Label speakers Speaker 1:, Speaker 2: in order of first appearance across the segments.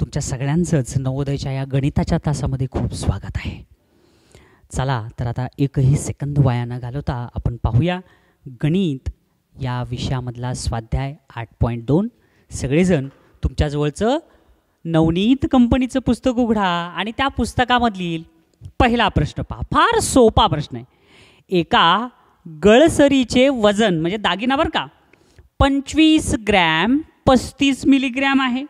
Speaker 1: तुमच्या सगळ्यांचंच नवोदयच्या या गणिताच्या तासामध्ये खूप स्वागत आहे चला तर आता एकही सेकंद वाया न घालवता आपण पाहूया गणित या विषयामधला स्वाध्याय आठ पॉईंट दोन सगळेजण तुमच्याजवळचं नवनीत कंपनीचं पुस्तक उघडा आणि त्या पुस्तकामधील पहिला प्रश्न पहा फार सोपा प्रश्न आहे एका गळसरीचे वजन म्हणजे दागिना बरं का पंचवीस ग्रॅम पस्तीस मिलीग्रॅम आहे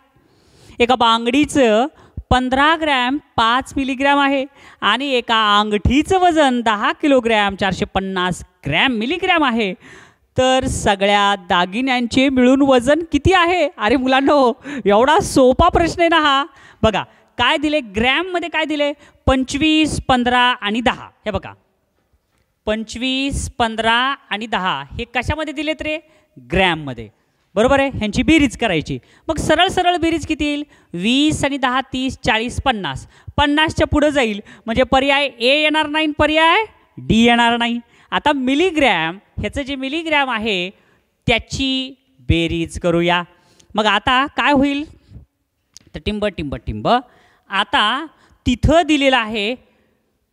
Speaker 1: एका बांगडीचं पंधरा ग्रॅम पाच मिलीग्रॅम आहे आणि एका अंगठीचं वजन दहा किलोग्रॅम चारशे पन्नास ग्रॅम मिलीग्रॅम आहे तर सगळ्या दागिन्यांचे मिळून वजन किती आहे अरे मुलांनो एवढा सोपा प्रश्न आहे ना हा बघा काय दिले ग्रॅममध्ये काय दिले पंचवीस पंधरा आणि दहा हे बघा पंचवीस पंधरा आणि दहा हे कशामध्ये दिलेत रे ग्रॅममध्ये बरोबर आहे ह्यांची बेरीज करायची मग सरळ सरळ बेरीज किती येईल वीस आणि दहा तीस चाळीस पन्नास पन्नासच्या पुढं जाईल म्हणजे पर्याय ए येणार नाही पर्याय डी येणार नाही आता मिलीग्रॅम ह्याचं जे मिलीग्रॅम आहे त्याची बेरीज करूया मग आता काय होईल तर टिंब टिंब टिंब आता तिथं दिलेलं आहे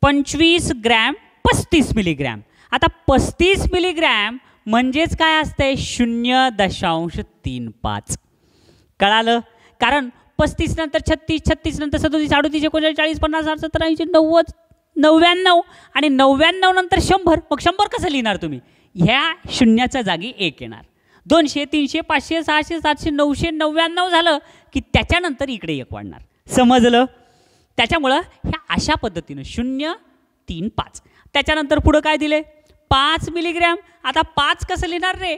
Speaker 1: पंचवीस ग्रॅम पस्तीस मिलीग्रॅम आता पस्तीस मिलीग्रॅम म्हणजेच काय असतंय शून्य दशांश तीन पाच कळालं कारण पस्तीस नंतर छत्तीस छत्तीस नंतर सदोतीस अडोतीस एकोणचाळीस चाळीस पन्नास हजार सत्तर ऐंशी नव्वद नव्याण्णव आणि नव्याण्णव नंतर शंभर मग शंभर कसं लिहिणार तुम्ही ह्या शून्याच्या जागी एक येणार दोनशे तीनशे पाचशे सहाशे सातशे नऊशे नव्याण्णव झालं की त्याच्यानंतर इकडे एक वाढणार समजलं त्याच्यामुळं ह्या अशा पद्धतीनं शून्य तीन पाच त्याच्यानंतर पुढं काय दिले पाच मिलीग्रॅम आता पाच कसं लिहिणार रे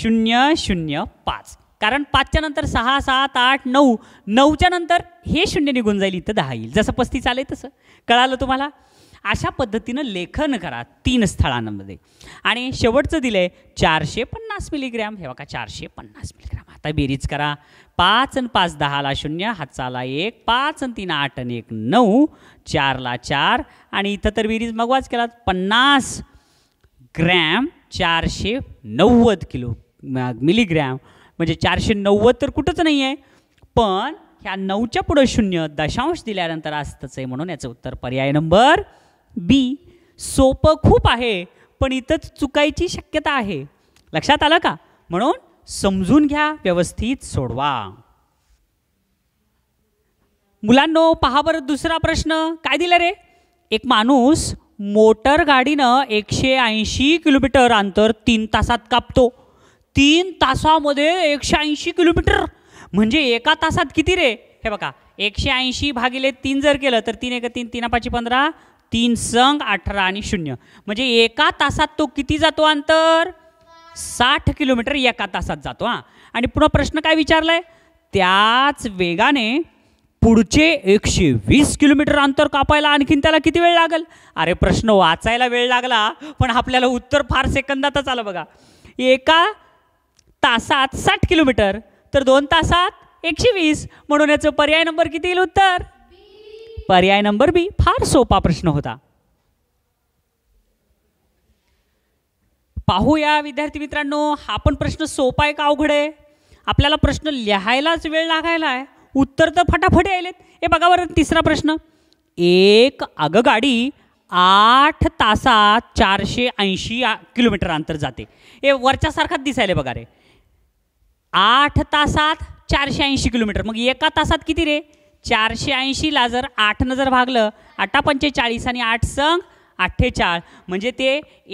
Speaker 1: शून्य शून्य पाच कारण पाचच्या नंतर सहा सात आठ नऊ नऊच्या नंतर हे शून्य निघून जाईल इथं दहा येईल जसं पस्तीस आलं तसं कळालं तुम्हाला अशा पद्धतीनं लेखन करा तीन स्थळांमध्ये आणि शेवटचं दिलं आहे चारशे पन्नास मिलीग्रॅम हे बघा चारशे पन्नास मिलीग्रॅम आता बेरीज करा पाच आणि पाच दहाला शून्य हातचाला एक पाच आणि तीन आठ आणि एक नऊ चारला चार आणि इथं तर बेरीज मगवाच केला पन्नास ग्रॅम चारशे नव्वद किलो मिलीग्रॅम म्हणजे चारशे नव्वद तर कुठंच नाही आहे पण ह्या नऊच्या पुढं शून्य दशांश दिल्यानंतर असतंच आहे म्हणून याचं उत्तर पर्याय नंबर बी सोपं खूप आहे पण इथंच चुकायची शक्यता आहे लक्षात आलं का म्हणून समजून घ्या व्यवस्थित सोडवा मुलांनो पहा बरं दुसरा प्रश्न काय दिला रे एक माणूस मोटर गाडीनं एकशे ऐंशी किलोमीटर अंतर तीन तासात कापतो तीन तासामध्ये एकशे ऐंशी किलोमीटर म्हणजे एका तासात किती रे हे बघा एकशे ऐंशी भागिले तीन जर केलं तर तीन एक तीन तीन पाचशे पंधरा तीन संघ अठरा आणि शून्य म्हणजे एका तासात तो किती जातो अंतर साठ किलोमीटर एका तासात जातो हां आणि पुन्हा प्रश्न काय विचारला आहे त्याच वेगाने पुढचे एकशे वीस किलोमीटर अंतर कापायला आणखीन त्याला किती वेळ लागेल अरे प्रश्न वाचायला वेळ लागला पण आपल्याला उत्तर फार सेकंदातच आलं बघा एका तासात साठ किलोमीटर तर दोन तासात एकशे वीस म्हणून याचं पर्याय नंबर किती येईल उत्तर पर्याय नंबर बी फार सोपा प्रश्न होता पाहूया विद्यार्थी मित्रांनो हा पण प्रश्न सोपा आहे का अवघड आहे आपल्याला प्रश्न लिहायलाच वेळ लागायला आहे उत्तर तर फटाफट यायले हे बघा बरं तिसरा प्रश्न एक गाडी आठ तासात चारशे ऐंशी किलोमीटर अंतर जाते हे वरच्यासारखाच दिसायला बघा रे आठ तासात चारशे ऐंशी किलोमीटर मग एका तासात किती रे चारशे ऐंशीला जर आठनं जर भागलं आठा पंचेचाळीस आणि आठ संग अठ्ठेचाळ म्हणजे ते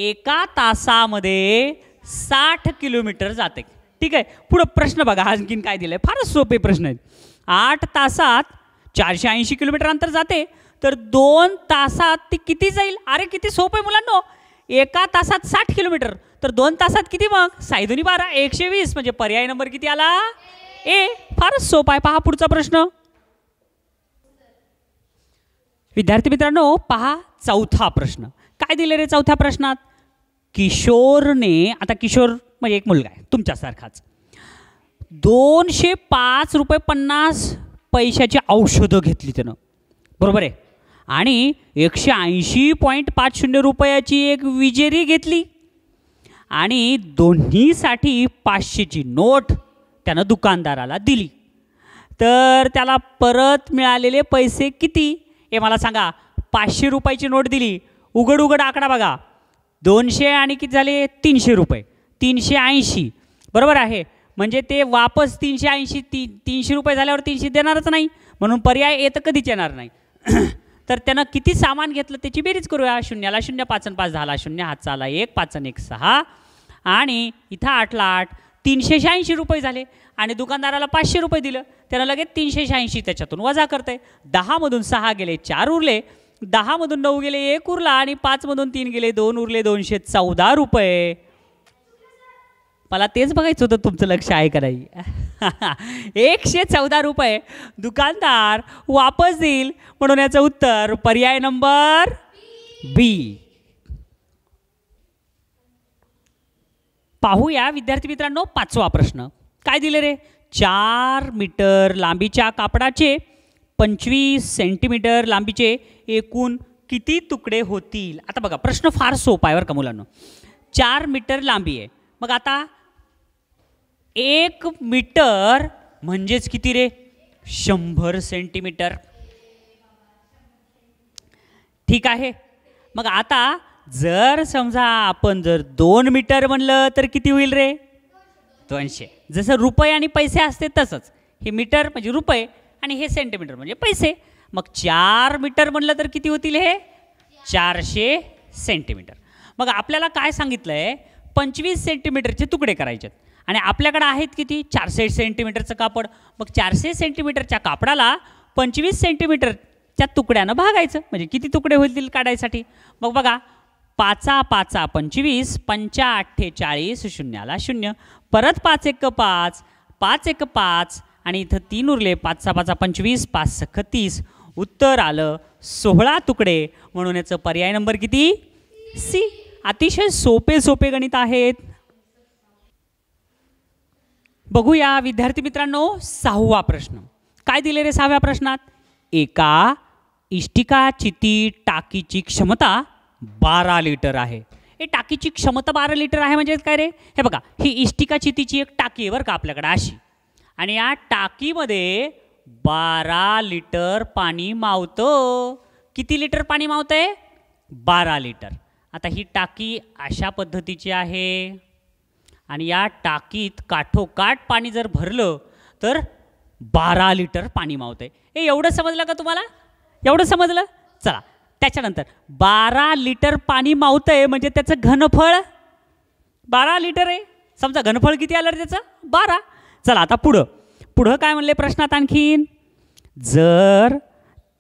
Speaker 1: एका तासामध्ये साठ किलोमीटर जाते ठीक आहे पुढं प्रश्न बघा आणखीन काय दिलं आहे फारच सोपे प्रश्न आहेत आठ तासात चारशे ऐंशी किलोमीटर अंतर जाते तर दोन तासात ती किती जाईल अरे किती सोपं आहे मुलांनो एका तासात साठ किलोमीटर तर दोन तासात किती मग सायधुनी बारा एकशे वीस म्हणजे पर्याय नंबर किती आला ए फारच सोप आहे पहा पुढचा प्रश्न विद्यार्थी मित्रांनो पहा चौथा प्रश्न काय दिले रे चौथ्या प्रश्नात किशोरने आता किशोर म्हणजे एक मुलगा आहे तुमच्यासारखाच दोनशे पाच रुपये पन्नास पैशाची औषधं घेतली त्यानं बरोबर आहे आणि एकशे ऐंशी पॉईंट पाच शून्य रुपयाची एक विजेरी घेतली आणि दोन्हीसाठी पाचशेची नोट त्यानं दुकानदाराला दिली तर त्याला परत मिळालेले पैसे किती हे मला सांगा पाचशे रुपयाची नोट दिली उघड उघड आकडा बघा दोनशे आणि किती झाले तीनशे रुपये तीनशे ऐंशी बरोबर आहे म्हणजे ते वापस तीनशे ऐंशी ती तीनशे रुपये झाल्यावर तीनशे देणारच नाही म्हणून पर्याय येतं कधीच येणार नाही तर त्यानं किती सामान घेतलं त्याची बेरीज करूया शून्याला शून्य पाचन पाच झाला शून्य हात चाला एक पाचन एक सहा आणि इथं आठला आठ तीनशे शहाऐंशी रुपये झाले आणि दुकानदाराला पाचशे रुपये दिलं त्यानं लगेच तीनशे शहाऐंशी त्याच्यातून वजा करत आहे दहामधून सहा गेले चार उरले दहामधून नऊ गेले एक उरला आणि पाचमधून तीन गेले दोन उरले दोनशे चौदा रुपये मला तेच बघायचं होतं तुमचं लक्ष आहे का नाही एकशे चौदा रुपये दुकानदार वापस देईल म्हणून याचं उत्तर पर्याय नंबर बी पाहूया विद्यार्थी मित्रांनो पाचवा प्रश्न काय दिले रे चार मीटर लांबीच्या कापडाचे पंचवीस सेंटीमीटर लांबीचे एकूण किती तुकडे होतील आता बघा प्रश्न फार सोपा आहे बरं का मुलांना चार मीटर लांबी आहे मग आता एक मीटर म्हणजेच किती रे शंभर सेंटीमीटर ठीक आहे मग आता जर समजा आपण जर दोन मीटर म्हणलं तर किती होईल रे दोनशे जसं रुपये आणि पैसे असते तसंच हे मीटर म्हणजे रुपये आणि हे सेंटीमीटर म्हणजे पैसे मग चार मीटर म्हणलं तर किती होतील हे चारशे सेंटीमीटर मग आपल्याला काय सांगितलं आहे पंचवीस सेंटीमीटरचे तुकडे करायचे आहेत आणि आपल्याकडं आहेत किती चारशे सेंटीमीटरचं कापड मग चारशे सेंटीमीटरच्या कापडाला पंचवीस सेंटीमीटरच्या तुकड्यानं भागायचं म्हणजे किती तुकडे होतील काढायसाठी मग बघा पाचा पाचा पंचवीस पंचा अठ्ठेचाळीस शून्याला शून्य परत पाच एक पाच पाच एक पाच आणि इथं तीन उरले पाच सहा पाचा पंचवीस पाच सख तीस उत्तर आलं सोहळा तुकडे म्हणून याचं पर्याय नंबर किती सी अतिशय सोपे सोपे गणित आहेत बघूया विद्यार्थी मित्रांनो सहावा प्रश्न काय दिले रे सहाव्या प्रश्नात एका इष्टिका चिती टाकीची क्षमता बारा लिटर आहे हे टाकीची क्षमता बारा लिटर आहे म्हणजे काय रे हे बघा ही इष्टिका चितीची एक टाकी आहे बरं का आपल्याकडे अशी आणि या टाकीमध्ये बारा लिटर पाणी मावतं किती लिटर पाणी मावतंय बारा लिटर आता ही टाकी अशा पद्धतीची आहे आणि या टाकीत काठोकाठ पाणी जर भरलं तर बारा लिटर पाणी मावतंय हे एवढं समजलं का तुम्हाला एवढं समजलं चला त्याच्यानंतर बारा लिटर पाणी मावतंय म्हणजे त्याचं घनफळ बारा लिटर आहे समजा घनफळ किती आलं रे त्याचं बारा चला आता पुढं पुढं काय म्हणले प्रश्नात आणखीन जर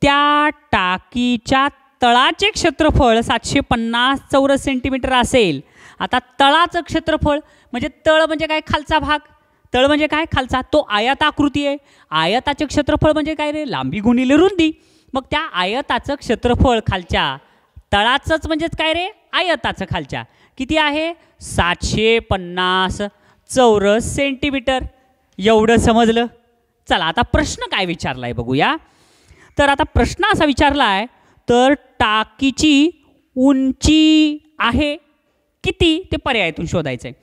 Speaker 1: त्या टाकीच्या तळाचे क्षेत्रफळ सातशे पन्नास चौरस सेंटीमीटर असेल आता तळाचं क्षेत्रफळ म्हणजे तळ म्हणजे काय खालचा भाग तळ म्हणजे काय खालचा तो आयताकृती आकृती आहे आयताचे क्षेत्रफळ म्हणजे काय रे लांबी गुणिले रुंदी मग त्या आयताचं क्षेत्रफळ खालच्या तळाचंच म्हणजेच काय रे आयताचं खालच्या किती आहे सातशे पन्नास चौरस सेंटीमीटर एवढं समजलं चला आता प्रश्न काय विचारला आहे बघूया तर आता प्रश्न असा विचारला आहे तर टाकीची उंची आहे किती ते पर्यायातून शोधायचं आहे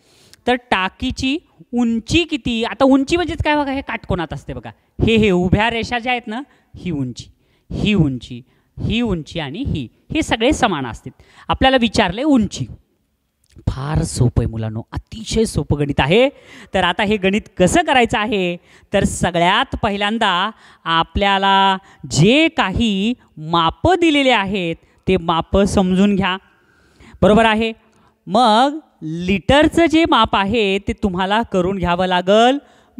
Speaker 1: तर टाकीची उंची किती आता उंची म्हणजेच काय बघा हे काटकोणात असते बघा हे हे उभ्या रेषा ज्या आहेत ना ही उंची ही उंची ही उंची आणि ही हे सगळे समान असतात आपल्याला विचारले उंची फार सोपं आहे मुलांनो अतिशय सोपं गणित आहे तर आता हे गणित कसं करायचं आहे तर सगळ्यात पहिल्यांदा आपल्याला जे काही मापं दिलेले आहेत ते मापं समजून घ्या बरोबर आहे मग लिटरचं जे माप आहे ते तुम्हाला करून घ्यावं लागल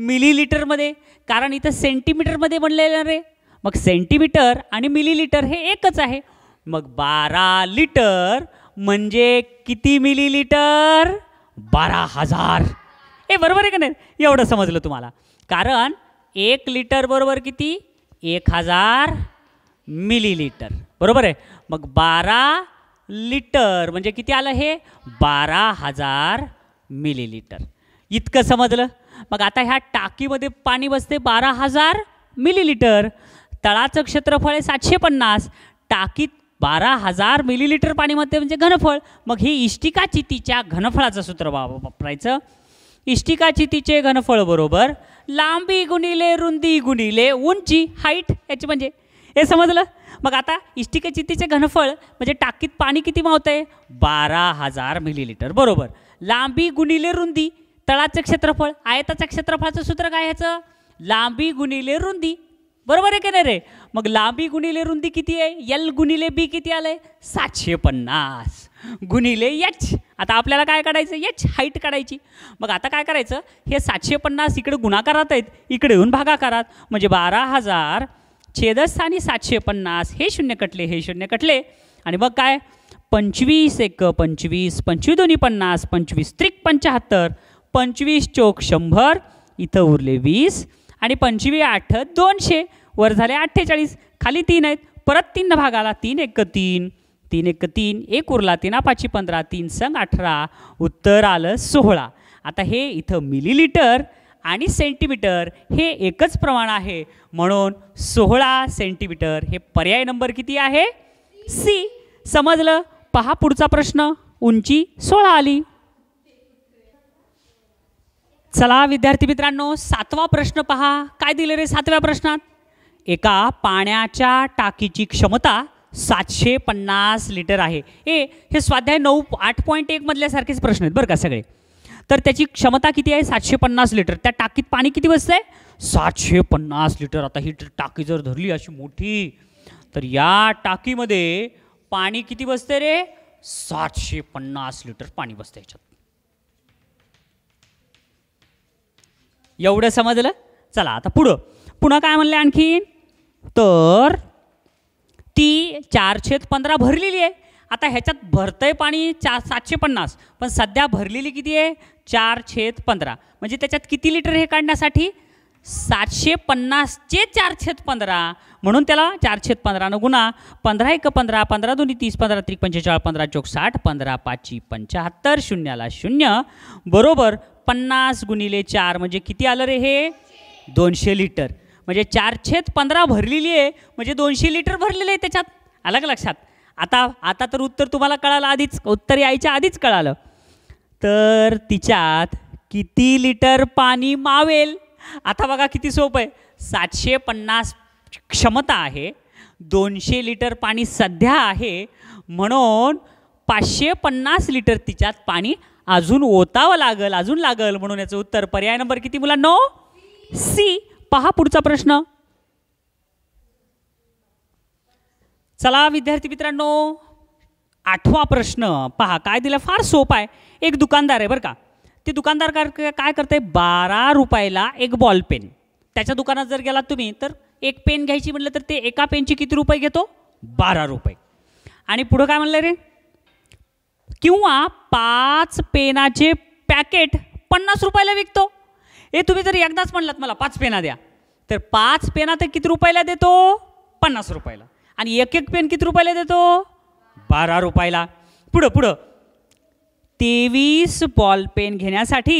Speaker 1: मिलीलिटरमध्ये कारण इथं सेंटीमीटरमध्ये बनलेलं रे मग सेंटीमीटर आणि मिलीलिटर हे एकच आहे मग बारा लिटर म्हणजे किती मिलीलिटर बारा हजार ए बरोबर आहे का नाही एवढं समजलं तुम्हाला कारण एक लिटर बरोबर किती एक हजार मिलीलिटर बरोबर आहे मग बारा लिटर म्हणजे किती आलं हे बारा हजार मिलीलिटर इतकं समजलं मग आता ह्या टाकीमध्ये पाणी बसते बारा हजार मिलीलिटर तळाचं क्षेत्रफळ आहे सातशे पन्नास टाकीत बारा हजार मिलीलिटर पाणीमध्ये म्हणजे घनफळ मग ही इष्टिका चितीच्या घनफळाचं सूत्र वापरायचं इष्टिका चितीचे घनफळ बरोबर लांबी गुणिले रुंदी गुणिले उंची हाईट याची म्हणजे हे समजलं मग आता इष्टिक चित्तीचे घनफळ म्हणजे टाकीत पाणी किती आहे बारा हजार मिलीलिटर बरोबर लांबी गुणिले रुंदी तळाचं क्षेत्रफळ आयताचं क्षेत्रफळाचं सूत्र काय ह्याचं लांबी गुणिले रुंदी बरोबर आहे की नाही रे मग लांबी गुणिले रुंदी किती आहे यल गुणिले बी किती आलंय सातशे पन्नास गुणिले यच आता आपल्याला काय काढायचं यच हाईट काढायची मग आता काय करायचं हे सातशे पन्नास इकडे गुणाकारात आहेत इकडे येऊन भागाकारात म्हणजे बारा हजार छेदस्थानी सातशे पन्नास हे शून्य कटले हे शून्य कटले आणि बघ काय पंचवीस एक पंचवीस पंचवीस दोन्ही पन्नास पंचवीस त्रिक पंचाहत्तर पंचवीस चोक शंभर इथं उरले वीस आणि पंचवीस आठ दोनशे वर झाले अठ्ठेचाळीस खाली तीन आहेत परत तीन भागाला तीन एक तीन तीन एक तीन एक उरला तीन पाचशे पंधरा तीन संग अठरा उत्तर आलं सोहळा आता हे इथं मिलीलिटर आणि सेंटीमीटर हे एकच प्रमाण आहे म्हणून सोहळा सेंटीमीटर हे पर्याय नंबर किती आहे सी समजलं पहा पुढचा प्रश्न उंची सोळा आली चला विद्यार्थी मित्रांनो सातवा प्रश्न पहा काय दिले रे सातव्या प्रश्नात एका पाण्याच्या टाकीची क्षमता सातशे पन्नास लिटर आहे ए हे स्वाध्याय नऊ आठ पॉईंट मधल्यासारखेच प्रश्न आहेत बरं का सगळे तर त्याची क्षमता किती आहे सातशे पन्नास लिटर त्या टाकीत पाणी किती बसतं आहे सातशे पन्नास लिटर आता ही टाकी जर धरली अशी मोठी तर या टाकीमध्ये पाणी किती बसते रे सातशे पन्नास लिटर पाणी बसतं याच्यात एवढं समजलं चला आता पुढं पुन्हा काय म्हणलं आणखी तर ती चारशे पंधरा भरलेली आहे आता ह्याच्यात भरतं आहे पाणी चार सातशे पन्नास पण सध्या भरलेली किती आहे चार छेद पंधरा म्हणजे त्याच्यात किती लिटर हे काढण्यासाठी सातशे पन्नासचे चार छेद पंधरा म्हणून त्याला चार छेद पंधरा गुन्हा पंधरा एक पंधरा पंधरा दोन्ही तीस पंधरा त्रिक पंचेचाळीस पंधरा चोक साठ पंधरा पाचशे पंच्याहत्तर शून्याला शून्य बरोबर पन्नास गुणिले चार म्हणजे किती आलं रे हे दोनशे लिटर म्हणजे चार छेद पंधरा भरलेली आहे म्हणजे दोनशे लिटर भरलेलं आहे त्याच्यात अलग लक्षात आता आता तर उत्तर तुम्हाला कळालं आधीच उत्तर यायच्या आधीच कळालं तर तिच्यात किती लिटर पाणी मावेल आता बघा किती सोपं आहे सातशे पन्नास क्षमता आहे दोनशे लिटर पाणी सध्या आहे म्हणून पाचशे पन्नास लिटर तिच्यात पाणी अजून ओतावं लागल अजून लागल म्हणून याचं उत्तर पर्याय नंबर किती मुला नो सी पहा पुढचा प्रश्न चला विद्यार्थी मित्रांनो आठवा प्रश्न पहा काय दिला फार सोपा आहे एक दुकानदार आहे बरं का ते दुकानदार काय करते बारा रुपयाला एक बॉल पेन त्याच्या दुकानात जर गेलात तुम्ही तर एक पेन घ्यायची म्हटलं तर ते एका पेनची किती रुपये घेतो बारा रुपये आणि पुढं काय म्हणलं रे किंवा पाच पेनाचे पॅकेट पन्नास रुपयाला विकतो हे तुम्ही जर एकदाच म्हणलात मला पाच पेना द्या तर पाच पेना तर किती रुपयाला देतो पन्नास रुपयाला आणि एक एक पेन किती रुपयाला देतो बारा रुपयाला पुढं पुढं तेवीस बॉल पेन घेण्यासाठी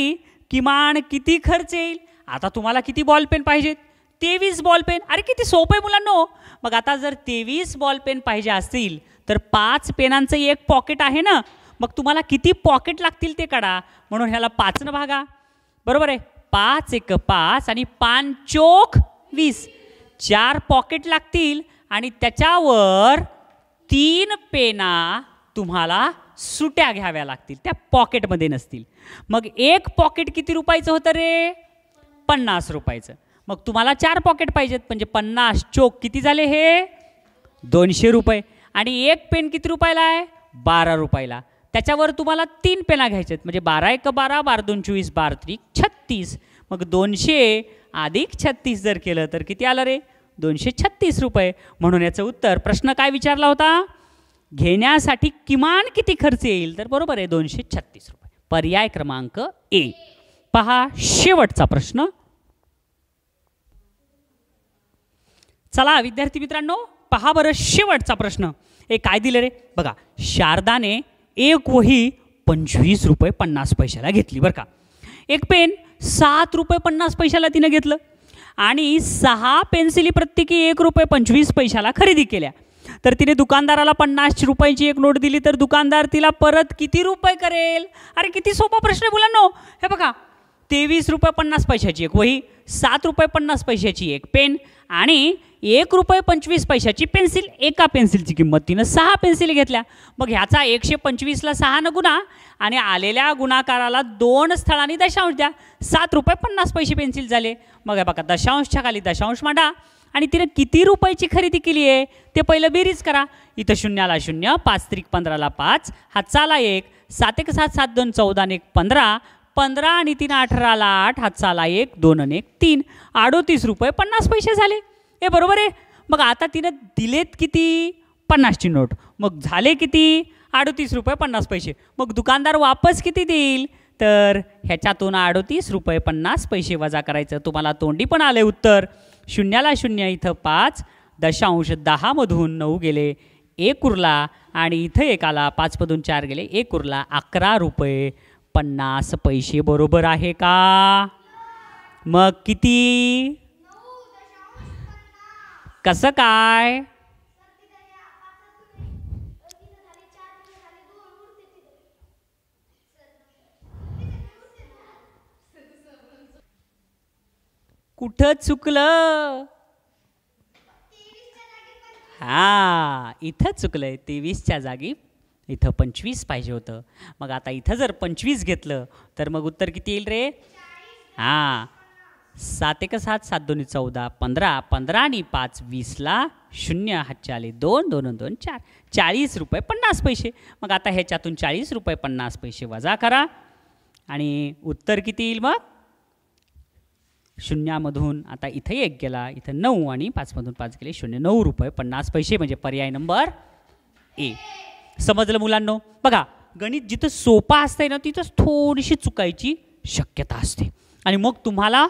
Speaker 1: किमान किती खर्च येईल आता तुम्हाला किती बॉल पेन पाहिजेत तेवीस बॉल पेन अरे किती सोपं आहे मुलांनो मग आता जर तेवीस बॉल पेन पाहिजे असतील तर पाच पेनांचं एक पॉकेट आहे ना मग तुम्हाला किती पॉकेट लागतील ते काढा म्हणून ह्याला पाचनं भागा बरोबर आहे पाच एक पाच आणि पाच चोख वीस चार पॉकेट लागतील आणि त्याच्यावर तीन पेना तुम्हाला सुट्या घ्याव्या लागतील त्या पॉकेटमध्ये नसतील मग एक पॉकेट किती रुपयाचं होतं रे पन्नास रुपयाचं मग तुम्हाला चार पॉकेट पाहिजेत म्हणजे पन्नास चोक किती झाले हे दोनशे रुपये आणि एक पेन किती रुपयाला आहे बारा रुपयाला त्याच्यावर तुम्हाला तीन पेना घ्यायच्यात म्हणजे बारा एक बारा बारा दोन चोवीस बारा त्रिक छत्तीस मग दोनशे अधिक छत्तीस जर केलं तर किती आलं रे दोनशे छत्तीस रुपये म्हणून याचं उत्तर प्रश्न काय विचारला होता घेण्यासाठी किमान किती खर्च येईल तर बरोबर आहे दोनशे छत्तीस रुपये पर्याय क्रमांक ए पहा शेवटचा प्रश्न चला विद्यार्थी मित्रांनो पहा बरं शेवटचा प्रश्न हे काय दिलं रे बघा शारदाने एक वही पंचवीस रुपये पन्नास पैशाला घेतली बरं का एक पेन सात रुपये पन्नास पैशाला तिनं घेतलं आणि सहा पेन्सिली प्रत्येकी एक रुपये पंचवीस पैशाला खरेदी केल्या तर तिने दुकानदाराला पन्नास रुपयाची एक नोट दिली तर दुकानदार तिला परत किती रुपये करेल अरे किती सोपा प्रश्न आहे नो, हे बघा तेवीस रुपये पन्नास पैशाची एक वही सात रुपये पन्नास पैशाची एक पेन आणि एक रुपये पंचवीस पैशाची पेन्सिल एका पेन्सिलची किंमत तिनं सहा पेन्सिल घेतल्या मग ह्याचा एकशे पंचवीसला सहा न गुणा आणि आलेल्या गुणाकाराला दोन स्थळांनी दशांश द्या सात रुपये पन्नास पैसे पेन्सिल झाले मग हे बघा दशांशच्या खाली दशांश मांडा आणि तिनं किती रुपयाची खरेदी केली आहे ते पहिलं बेरीज करा इथं शून्याला शून्य पाच त्रिक पंधराला पाच चाला एक सात एक सात सात दोन चौदा एक पंधरा पंधरा आणि तीन अठराला आठ चाला एक दोन आणि एक तीन अडोतीस रुपये पन्नास पैसे झाले हे बरोबर आहे मग आता तिनं दिलेत किती पन्नासची नोट मग झाले किती अडतीस रुपये पन्नास पैसे मग दुकानदार वापस किती देईल तर ह्याच्यातून अडोतीस रुपये पन्नास पैसे वजा करायचं तुम्हाला तोंडी पण आले उत्तर शून्याला शून्य इथं पाच दशांश दहामधून नऊ गेले एक उरला आणि इथं एकाला पाचमधून चार गेले एक उरला अकरा रुपये पन्नास पैसे बरोबर आहे का मग किती कसं काय कुठ चुकलं हा इथं चुकलंय तेवीसच्या जागी इथं पंचवीस पाहिजे होतं मग आता इथं जर पंचवीस घेतलं तर मग उत्तर किती येईल रे हा सात एक सात सात दोन चौदा पंधरा पंधरा आणि पाच वीसला शून्य हा आले दोन दोन दोन चार चाळीस रुपये पन्नास पैसे मग आता ह्याच्यातून चाळीस रुपये पन्नास पैसे वजा करा आणि उत्तर किती येईल मग शून्यामधून आता इथं एक गेला इथं नऊ आणि पाचमधून पाच गेले शून्य नऊ रुपये पन्नास पैसे म्हणजे पर्याय नंबर ए समजलं मुलांनो बघा गणित जिथं सोपा असतंय ना तिथंच थोडीशी चुकायची शक्यता असते आणि मग तुम्हाला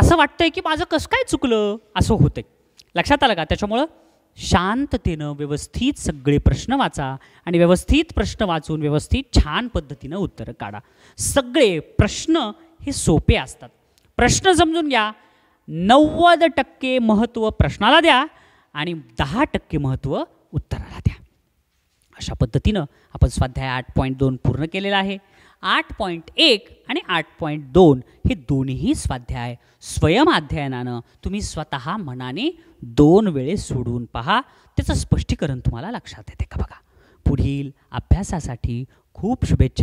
Speaker 1: असं वाटतंय की माझं कसं काय चुकलं असं होतंय लक्षात आलं का त्याच्यामुळं शांततेनं व्यवस्थित सगळे प्रश्न वाचा आणि व्यवस्थित प्रश्न वाचून व्यवस्थित छान पद्धतीनं उत्तरं काढा सगळे प्रश्न हे सोपे असतात प्रश्न समजून घ्या नव्वद टक्के महत्त्व प्रश्नाला द्या आणि दहा टक्के महत्त्व उत्तराला द्या अशा पद्धतीनं आपण स्वाध्याय आठ पॉईंट दोन पूर्ण केलेला आहे आठ पॉईंट एक आणि आठ पॉईंट दोन हे दोन्ही स्वाध्याय स्वयं अध्ययनानं तुम्ही स्वतः मनाने दोन वेळेस सोडवून पहा त्याचं स्पष्टीकरण तुम्हाला लक्षात येते का बघा पुढील अभ्यासासाठी खूप शुभेच्छा